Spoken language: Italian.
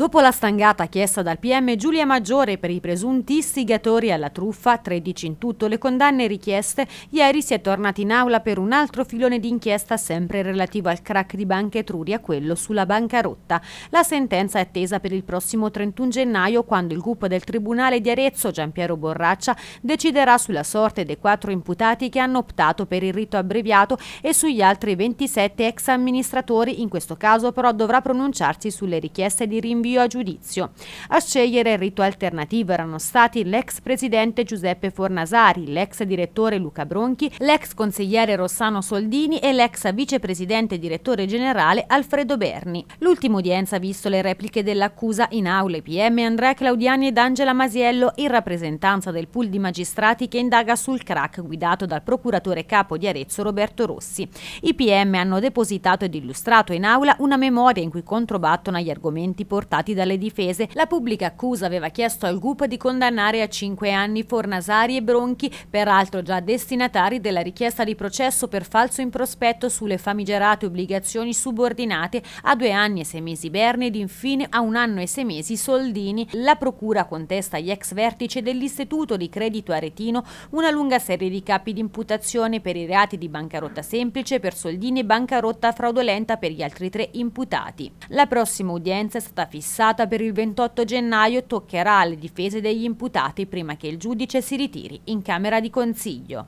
Dopo la stangata chiesta dal PM Giulia Maggiore per i presunti istigatori alla truffa, 13 in tutto le condanne richieste, ieri si è tornati in aula per un altro filone di inchiesta sempre relativo al crack di Banca Etruria, quello sulla bancarotta. La sentenza è attesa per il prossimo 31 gennaio quando il gruppo del Tribunale di Arezzo, Giampiero Borraccia, deciderà sulla sorte dei quattro imputati che hanno optato per il rito abbreviato e sugli altri 27 ex amministratori, in questo caso però dovrà pronunciarsi sulle richieste di rinvio rinvio a giudizio. A scegliere il rito alternativo erano stati l'ex presidente Giuseppe Fornasari, l'ex direttore Luca Bronchi, l'ex consigliere Rossano Soldini e l'ex vicepresidente e direttore generale Alfredo Berni. L'ultima udienza ha visto le repliche dell'accusa in aula i PM Andrea Claudiani ed Angela Masiello in rappresentanza del pool di magistrati che indaga sul crack guidato dal procuratore capo di Arezzo Roberto Rossi. I PM hanno depositato ed illustrato in aula una memoria in cui controbattono agli argomenti portati portati dalle difese. La pubblica accusa aveva chiesto al GUP di condannare a 5 anni Fornasari e Bronchi, peraltro già destinatari della richiesta di processo per falso in prospetto sulle famigerate obbligazioni subordinate a due anni e sei mesi Berni ed infine a un anno e sei mesi Soldini. La procura contesta agli ex vertice dell'Istituto di Credito Aretino una lunga serie di capi di imputazione per i reati di bancarotta semplice per Soldini e bancarotta fraudolenta per gli altri tre imputati. La prossima udienza è stata fissata fissata per il 28 gennaio toccherà alle difese degli imputati prima che il giudice si ritiri in Camera di Consiglio.